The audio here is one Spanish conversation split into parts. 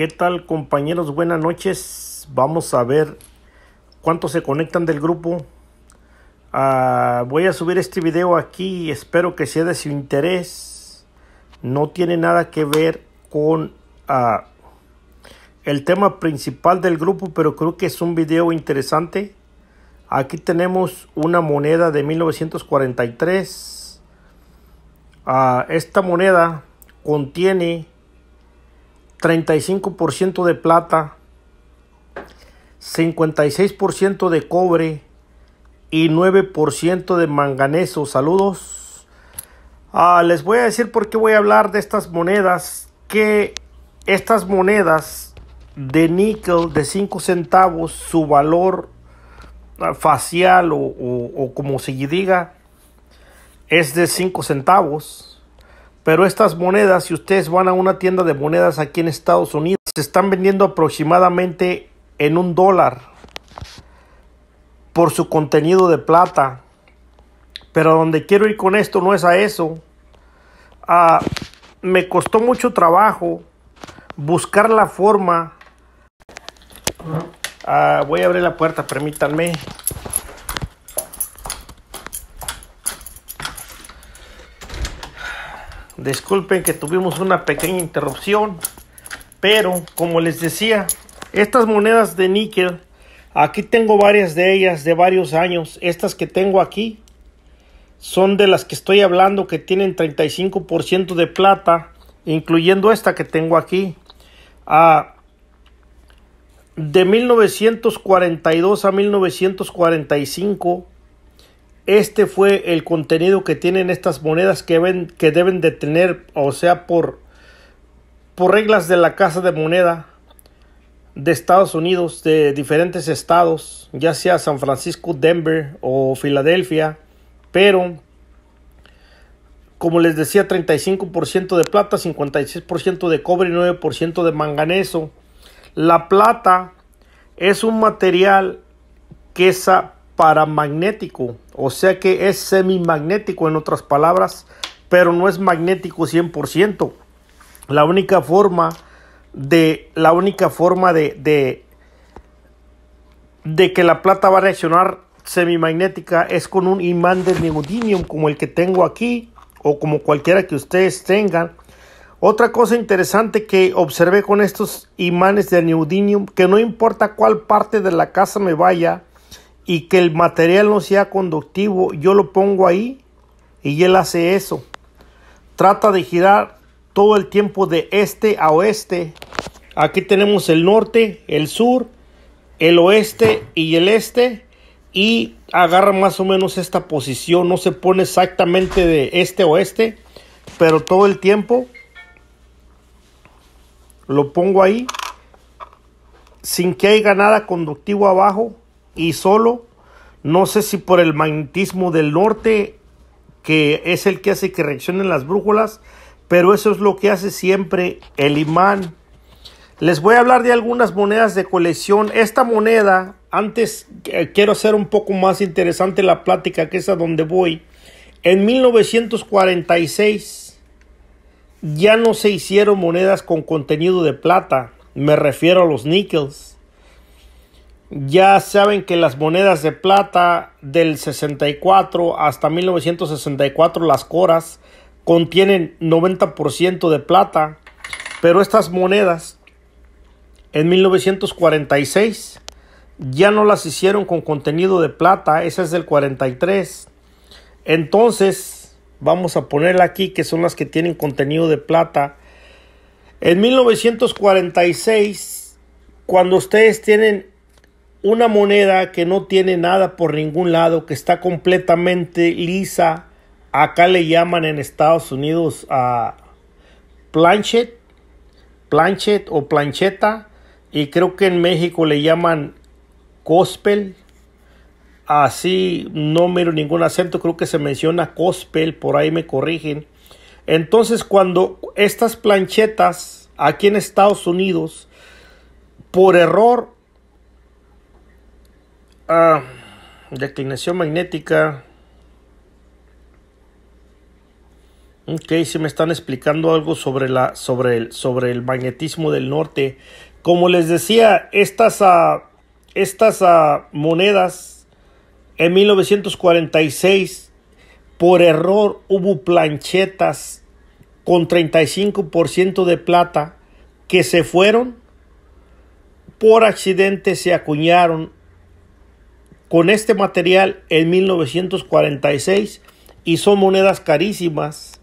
¿Qué tal compañeros? Buenas noches. Vamos a ver cuántos se conectan del grupo. Ah, voy a subir este video aquí. Espero que sea de su interés. No tiene nada que ver con ah, el tema principal del grupo, pero creo que es un video interesante. Aquí tenemos una moneda de 1943. Ah, esta moneda contiene 35% de plata, 56% de cobre y 9% de manganeso. Saludos. Ah, les voy a decir por qué voy a hablar de estas monedas. Que estas monedas de níquel de 5 centavos, su valor ah, facial o, o como se diga, es de 5 centavos pero estas monedas, si ustedes van a una tienda de monedas aquí en Estados Unidos, se están vendiendo aproximadamente en un dólar por su contenido de plata. Pero donde quiero ir con esto no es a eso. me costó mucho trabajo buscar la forma. Ah, voy a abrir la puerta, permítanme. Disculpen que tuvimos una pequeña interrupción, pero como les decía, estas monedas de níquel, aquí tengo varias de ellas de varios años. Estas que tengo aquí son de las que estoy hablando que tienen 35% de plata, incluyendo esta que tengo aquí. Ah, de 1942 a 1945 este fue el contenido que tienen estas monedas que, ven, que deben de tener, o sea, por, por reglas de la Casa de Moneda de Estados Unidos, de diferentes estados, ya sea San Francisco, Denver o Filadelfia, pero como les decía, 35% de plata, 56% de cobre y 9% de manganeso. La plata es un material que es paramagnético, o sea que es semimagnético en otras palabras, pero no es magnético 100%. La única forma de la única forma de, de, que la plata va a reaccionar semimagnética es con un imán de neodimio como el que tengo aquí o como cualquiera que ustedes tengan. Otra cosa interesante que observé con estos imanes de neodimio que no importa cuál parte de la casa me vaya, y que el material no sea conductivo, yo lo pongo ahí y él hace eso. Trata de girar todo el tiempo de este a oeste. Aquí tenemos el norte, el sur, el oeste y el este. Y agarra más o menos esta posición. No se pone exactamente de este a oeste. Pero todo el tiempo lo pongo ahí. Sin que haya nada conductivo abajo y solo, no sé si por el magnetismo del norte, que es el que hace que reaccionen las brújulas, pero eso es lo que hace siempre el imán. Les voy a hablar de algunas monedas de colección. Esta moneda, antes eh, quiero hacer un poco más interesante la plática, que es a donde voy. En 1946 ya no se hicieron monedas con contenido de plata, me refiero a los nickels. Ya saben que las monedas de plata del 64 hasta 1964, las coras, contienen 90% de plata, pero estas monedas en 1946 ya no las hicieron con contenido de plata, esa es del 43. Entonces, vamos a ponerla aquí que son las que tienen contenido de plata. En 1946, cuando ustedes tienen una moneda que no tiene nada por ningún lado, que está completamente lisa. Acá le llaman en Estados Unidos a planchet, planchet o plancheta. Y creo que en México le llaman cospel. Así no miro ningún acento, creo que se menciona cospel por ahí me corrigen. Entonces cuando estas planchetas aquí en Estados Unidos, por error declinación magnética. Ok, si me están explicando algo sobre, la, sobre, el, sobre el magnetismo del norte. Como les decía, estas, ah, estas ah, monedas en 1946, por error hubo planchetas con 35% de plata que se fueron. Por accidente se acuñaron con este material en 1946 y son monedas carísimas.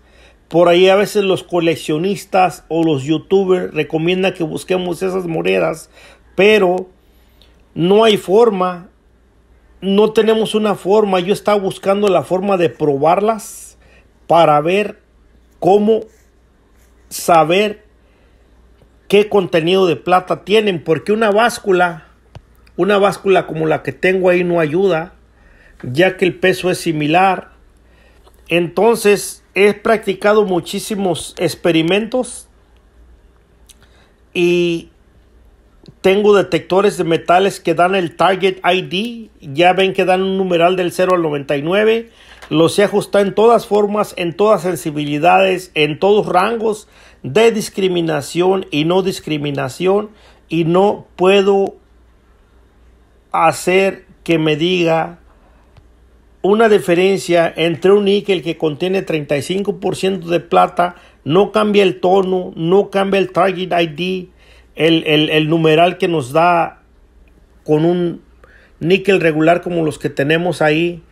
Por ahí a veces los coleccionistas o los youtubers recomiendan que busquemos esas monedas, pero no hay forma, no tenemos una forma. Yo estaba buscando la forma de probarlas para ver cómo saber qué contenido de plata tienen, porque una báscula una báscula como la que tengo ahí no ayuda, ya que el peso es similar. Entonces he practicado muchísimos experimentos y tengo detectores de metales que dan el Target ID. Ya ven que dan un numeral del 0 al 99. Los he ajustado en todas formas, en todas sensibilidades, en todos rangos de discriminación y no discriminación. Y no puedo hacer que me diga una diferencia entre un níquel que contiene 35% de plata, no cambia el tono, no cambia el target ID, el, el numeral que nos da con un níquel regular como los que tenemos ahí.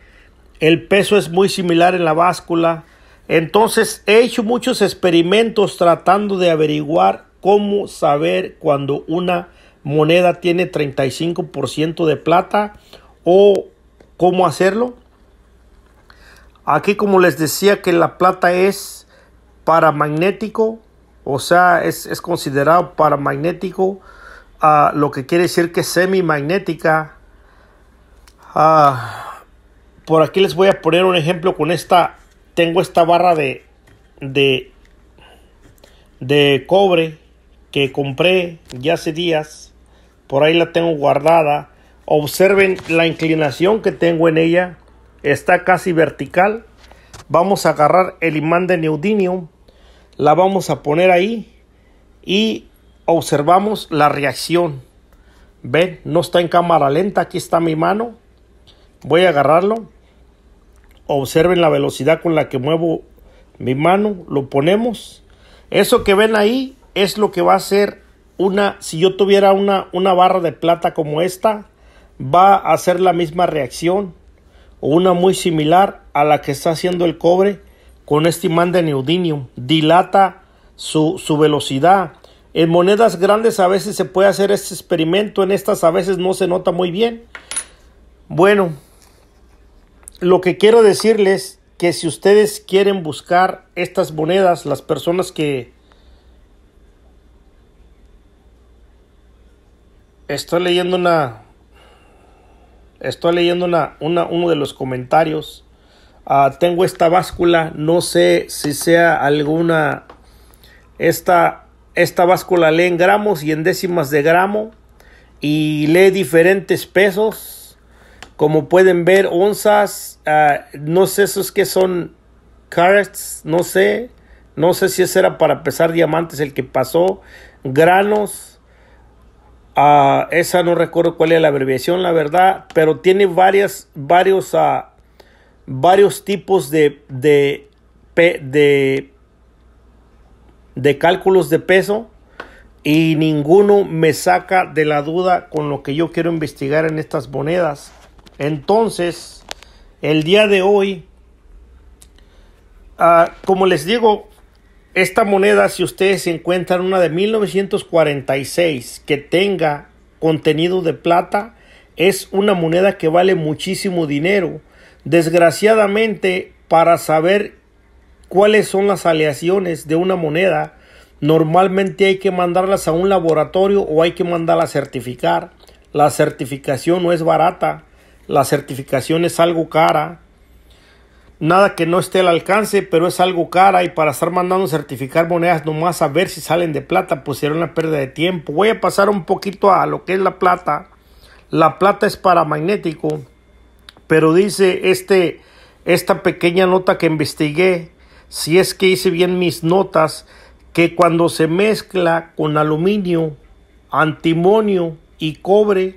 El peso es muy similar en la báscula. Entonces he hecho muchos experimentos tratando de averiguar cómo saber cuando una moneda tiene 35% de plata o cómo hacerlo. Aquí como les decía que la plata es paramagnético, o sea, es, es considerado paramagnético, ah, lo que quiere decir que es semimagnética. Ah, por aquí les voy a poner un ejemplo con esta, tengo esta barra de, de, de cobre que compré ya hace días por ahí la tengo guardada. Observen la inclinación que tengo en ella. Está casi vertical. Vamos a agarrar el imán de neodimio. La vamos a poner ahí. Y observamos la reacción. Ven, no está en cámara lenta. Aquí está mi mano. Voy a agarrarlo. Observen la velocidad con la que muevo mi mano. Lo ponemos. Eso que ven ahí es lo que va a hacer una, si yo tuviera una, una barra de plata como esta, va a hacer la misma reacción o una muy similar a la que está haciendo el cobre con este imán de neodimio. Dilata su, su velocidad. En monedas grandes a veces se puede hacer este experimento, en estas a veces no se nota muy bien. Bueno, lo que quiero decirles que si ustedes quieren buscar estas monedas, las personas que, estoy leyendo una. Estoy leyendo una, uno de los comentarios. Ah, tengo esta báscula. No sé si sea alguna. Esta, esta báscula lee en gramos y en décimas de gramo. Y lee diferentes pesos. Como pueden ver, onzas. Ah, no sé esos que son carats. No sé. No sé si ese era para pesar diamantes el que pasó. Granos Ah, esa no recuerdo cuál es la abreviación, la verdad, pero tiene varias, varios, a ah, varios tipos de, de, de, cálculos de peso y ninguno me saca de la duda con lo que yo quiero investigar en estas monedas. Entonces, el día de hoy, ah, como les digo, esta moneda, si ustedes encuentran una de 1946 que tenga contenido de plata, es una moneda que vale muchísimo dinero. Desgraciadamente, para saber cuáles son las aleaciones de una moneda, normalmente hay que mandarlas a un laboratorio o hay que mandarla a certificar. La certificación no es barata, la certificación es algo cara Nada que no esté al alcance, pero es algo cara y para estar mandando certificar monedas nomás a ver si salen de plata, pues será una pérdida de tiempo. Voy a pasar un poquito a lo que es la plata. La plata es para magnético, pero dice este, esta pequeña nota que investigué, si es que hice bien mis notas, que cuando se mezcla con aluminio, antimonio y cobre,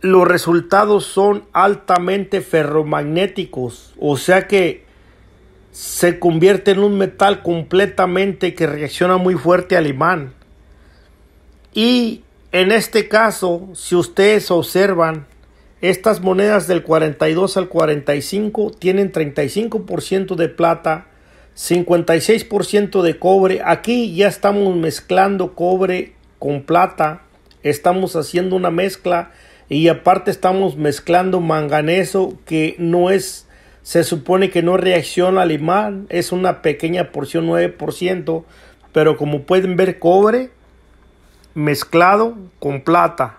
los resultados son altamente ferromagnéticos, o sea que se convierte en un metal completamente que reacciona muy fuerte al imán. Y en este caso, si ustedes observan, estas monedas del 42 al 45 tienen 35% de plata, 56% de cobre. Aquí ya estamos mezclando cobre con plata. Estamos haciendo una mezcla y aparte estamos mezclando manganeso que no es, se supone que no reacciona al imán, es una pequeña porción 9%, pero como pueden ver cobre mezclado con plata.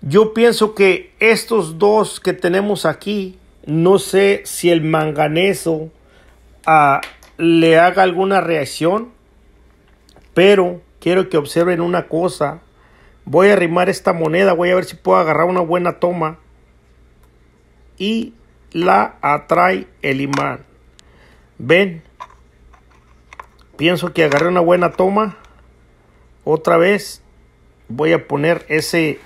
Yo pienso que estos dos que tenemos aquí, no sé si el manganeso ah, le haga alguna reacción, pero quiero que observen una cosa Voy a arrimar esta moneda, voy a ver si puedo agarrar una buena toma. Y la atrae el imán. Ven, pienso que agarré una buena toma. Otra vez voy a poner ese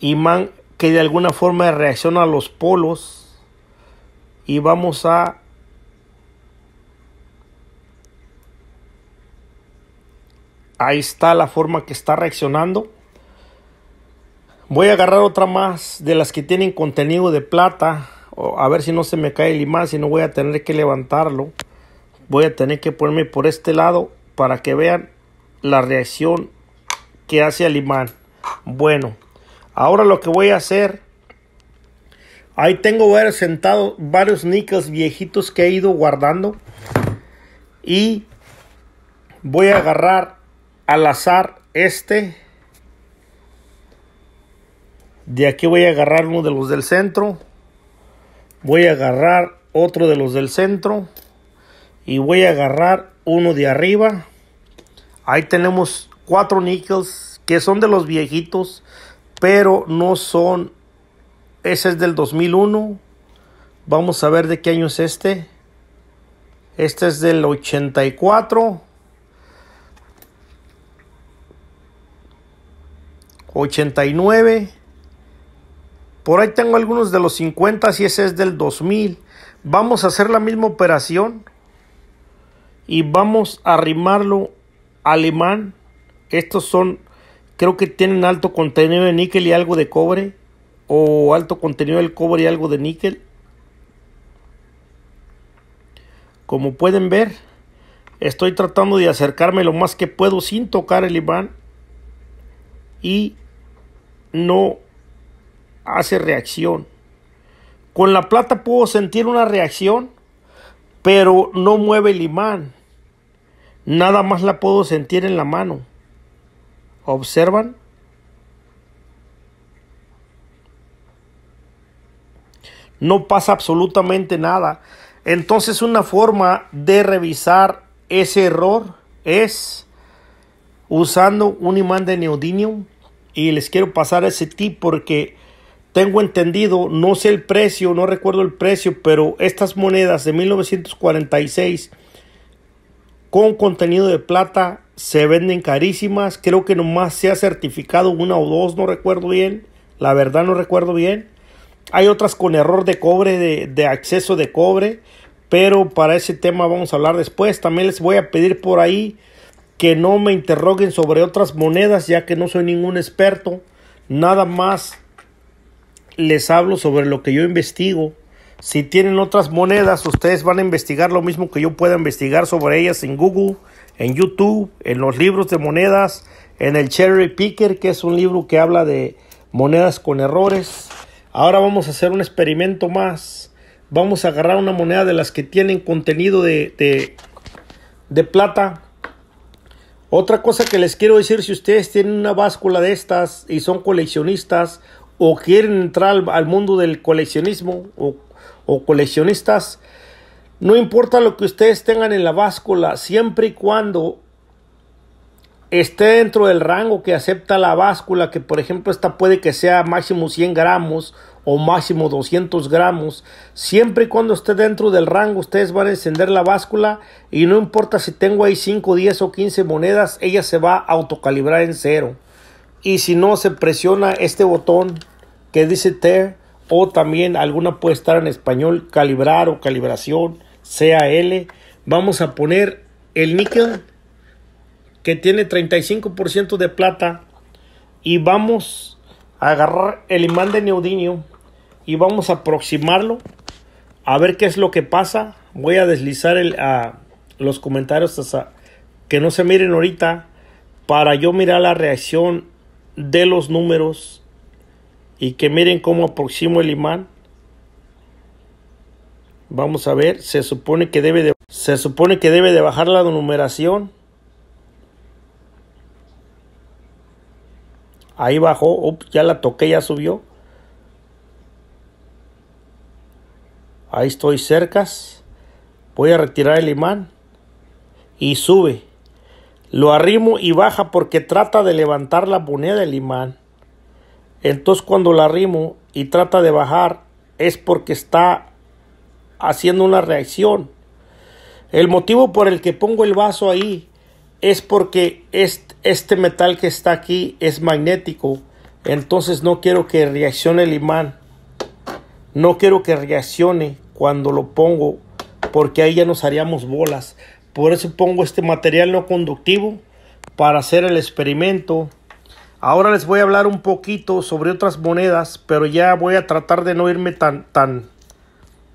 imán que de alguna forma reacciona a los polos. Y vamos a ahí está la forma que está reaccionando. Voy a agarrar otra más de las que tienen contenido de plata. A ver si no se me cae el imán, si no voy a tener que levantarlo. Voy a tener que ponerme por este lado para que vean la reacción que hace el imán. Bueno, ahora lo que voy a hacer. Ahí tengo sentado varios nickels viejitos que he ido guardando. Y voy a agarrar al azar este. De aquí voy a agarrar uno de los del centro. Voy a agarrar otro de los del centro. Y voy a agarrar uno de arriba. Ahí tenemos cuatro nickels que son de los viejitos. Pero no son... Ese es del 2001. Vamos a ver de qué año es este. Este es del 84. 89. Por ahí tengo algunos de los 50 y ese es del 2000. Vamos a hacer la misma operación y vamos a arrimarlo alemán. Estos son, creo que tienen alto contenido de níquel y algo de cobre. O alto contenido del cobre y algo de níquel. Como pueden ver, estoy tratando de acercarme lo más que puedo sin tocar el imán. Y no hace reacción. Con la plata puedo sentir una reacción, pero no mueve el imán. Nada más la puedo sentir en la mano. ¿Observan? No pasa absolutamente nada. Entonces una forma de revisar ese error es usando un imán de neodimio y les quiero pasar ese tip porque tengo entendido, no sé el precio, no recuerdo el precio, pero estas monedas de 1946 con contenido de plata se venden carísimas. Creo que nomás se ha certificado una o dos, no recuerdo bien. La verdad no recuerdo bien. Hay otras con error de cobre, de, de acceso de cobre. Pero para ese tema vamos a hablar después. También les voy a pedir por ahí que no me interroguen sobre otras monedas ya que no soy ningún experto. Nada más les hablo sobre lo que yo investigo. Si tienen otras monedas, ustedes van a investigar lo mismo que yo pueda investigar sobre ellas en Google, en YouTube, en los libros de monedas, en el Cherry Picker, que es un libro que habla de monedas con errores. Ahora vamos a hacer un experimento más. Vamos a agarrar una moneda de las que tienen contenido de, de, plata. Otra cosa que les quiero decir, si ustedes tienen una báscula de estas y son coleccionistas o quieren entrar al, mundo del coleccionismo o, o coleccionistas, no importa lo que ustedes tengan en la báscula, siempre y cuando esté dentro del rango que acepta la báscula, que por ejemplo esta puede que sea máximo 100 gramos o máximo 200 gramos, siempre y cuando esté dentro del rango ustedes van a encender la báscula y no importa si tengo ahí 5, 10 o 15 monedas, ella se va a autocalibrar en cero. Y si no, se presiona este botón que dice T. o también alguna puede estar en español, calibrar o calibración, CAL. Vamos a poner el níquel que tiene 35% de plata y vamos a agarrar el imán de neodimio y vamos a aproximarlo a ver qué es lo que pasa. Voy a deslizar a los comentarios que no se miren ahorita para yo mirar la reacción de los números y que miren cómo aproximo el imán. Vamos a ver, se supone que debe de, se supone que debe de bajar la numeración. Ahí bajó, ya la toqué, ya subió. Ahí estoy cerca. Voy a retirar el imán y sube. Lo arrimo y baja porque trata de levantar la moneda del imán. Entonces cuando la arrimo y trata de bajar es porque está haciendo una reacción. El motivo por el que pongo el vaso ahí es porque este, metal que está aquí es magnético. Entonces no quiero que reaccione el imán. No quiero que reaccione cuando lo pongo porque ahí ya nos haríamos bolas. Por eso pongo este material no conductivo para hacer el experimento. Ahora les voy a hablar un poquito sobre otras monedas, pero ya voy a tratar de no irme tan, tan,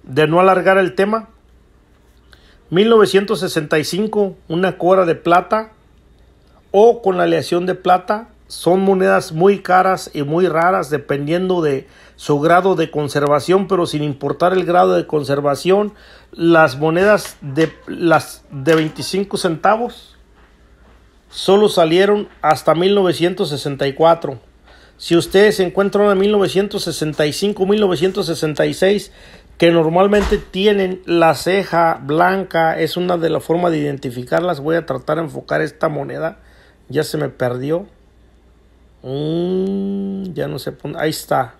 de no alargar el tema. 1965, una cora de plata o con la aleación de plata son monedas muy caras y muy raras dependiendo de su grado de conservación, pero sin importar el grado de conservación, las monedas de las de 25 centavos solo salieron hasta 1964. Si ustedes encuentran a 1965, 1966, que normalmente tienen la ceja blanca, es una de las formas de identificarlas. Voy a tratar de enfocar esta moneda. Ya se me perdió. Mm, ya no se pone. Ahí está.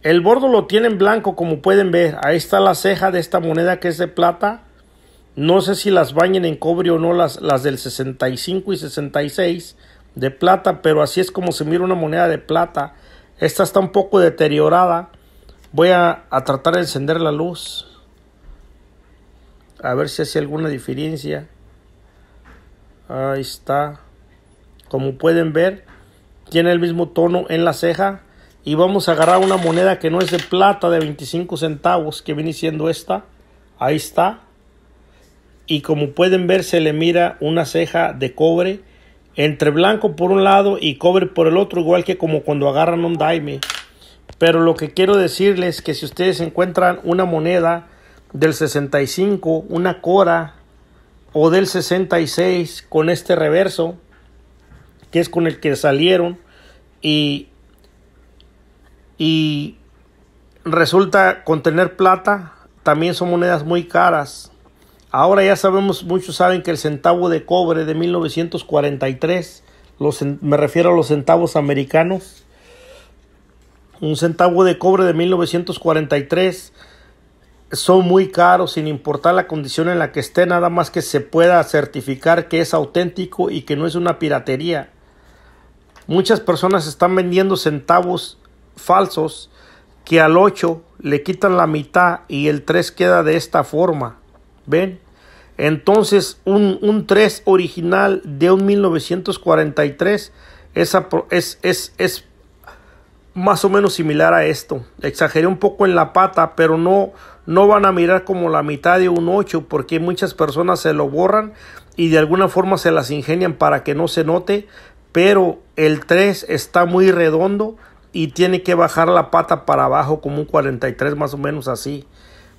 El bordo lo tienen blanco, como pueden ver. Ahí está la ceja de esta moneda que es de plata. No sé si las bañen en cobre o no, las, las del 65 y 66 de plata, pero así es como se mira una moneda de plata. Esta está un poco deteriorada. Voy a, a tratar de encender la luz. A ver si hace alguna diferencia. Ahí está. Como pueden ver, tiene el mismo tono en la ceja y vamos a agarrar una moneda que no es de plata de 25 centavos que viene siendo esta ahí está y como pueden ver se le mira una ceja de cobre entre blanco por un lado y cobre por el otro igual que como cuando agarran un daime pero lo que quiero decirles es que si ustedes encuentran una moneda del 65 una cora o del 66 con este reverso que es con el que salieron y, y resulta tener plata, también son monedas muy caras. Ahora ya sabemos, muchos saben que el centavo de cobre de 1943, los, me refiero a los centavos americanos, un centavo de cobre de 1943 son muy caros sin importar la condición en la que esté, nada más que se pueda certificar que es auténtico y que no es una piratería. Muchas personas están vendiendo centavos falsos que al 8 le quitan la mitad y el 3 queda de esta forma. ¿Ven? Entonces un, 3 original de un 1943 es, es, más o menos similar a esto. Exageré un poco en la pata, pero no, no van a mirar como la mitad de un 8 porque muchas personas se lo borran y de alguna forma se las ingenian para que no se note, pero el 3 está muy redondo y tiene que bajar la pata para abajo como un 43 más o menos así.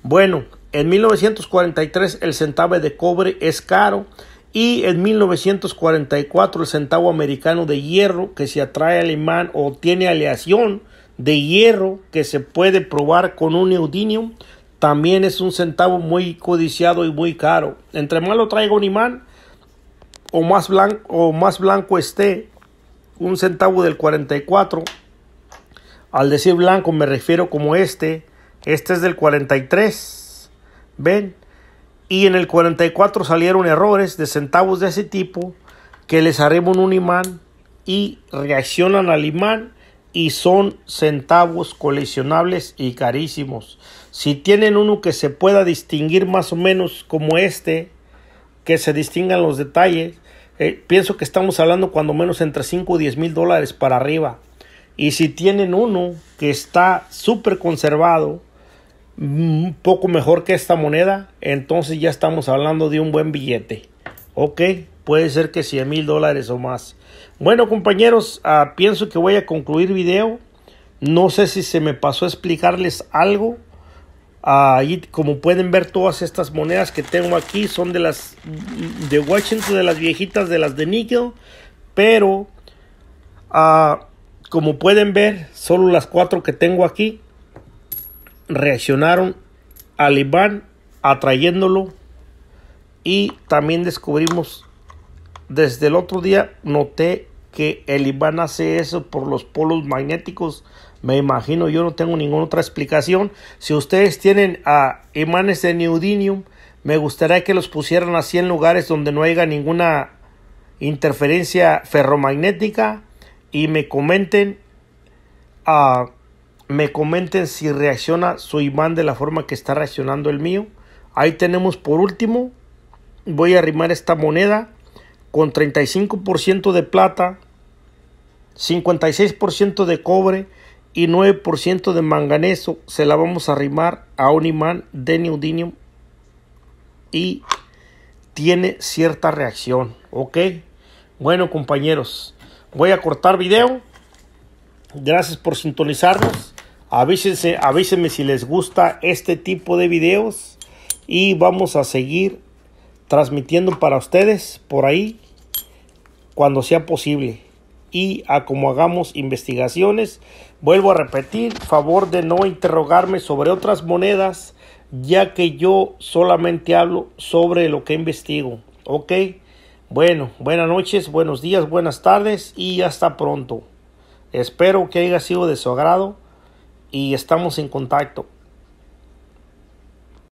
Bueno, en 1943 el centavo de cobre es caro y en 1944 el centavo americano de hierro que se atrae al imán o tiene aleación de hierro que se puede probar con un neodimio también es un centavo muy codiciado y muy caro. Entre más lo traigo un imán, o más blanco, o más blanco esté, un centavo del 44. Al decir blanco me refiero como este, este es del 43. ¿Ven? Y en el 44 salieron errores de centavos de ese tipo que les haremos un imán y reaccionan al imán y son centavos coleccionables y carísimos. Si tienen uno que se pueda distinguir más o menos como este, que se distingan los detalles, eh, pienso que estamos hablando cuando menos entre 5 o 10 mil dólares para arriba. Y si tienen uno que está súper conservado, un mm, poco mejor que esta moneda, entonces ya estamos hablando de un buen billete. Ok, puede ser que 100 mil dólares o más. Bueno compañeros, ah, pienso que voy a concluir video. No sé si se me pasó a explicarles algo. Ahí, como pueden ver, todas estas monedas que tengo aquí son de las de Washington, de las viejitas, de las de níquel. Pero, ah, como pueden ver, solo las cuatro que tengo aquí reaccionaron al Iván atrayéndolo. Y también descubrimos, desde el otro día, noté que el imán hace eso por los polos magnéticos. Me imagino, yo no tengo ninguna otra explicación. Si ustedes tienen a imanes de neodinium, me gustaría que los pusieran así en lugares donde no haya ninguna interferencia ferromagnética y me comenten ah, me comenten si reacciona su imán de la forma que está reaccionando el mío. Ahí tenemos por último, voy a arrimar esta moneda con 35% de plata, 56% de cobre y 9% de manganeso se la vamos a arrimar a un imán de neodimio y tiene cierta reacción, ¿ok? Bueno compañeros, voy a cortar video. Gracias por sintonizarnos. Avísense, avísenme si les gusta este tipo de videos y vamos a seguir transmitiendo para ustedes por ahí cuando sea posible y a como hagamos investigaciones. Vuelvo a repetir, favor de no interrogarme sobre otras monedas, ya que yo solamente hablo sobre lo que investigo. ¿Ok? Bueno, buenas noches, buenos días, buenas tardes y hasta pronto. Espero que haya sido de su agrado y estamos en contacto.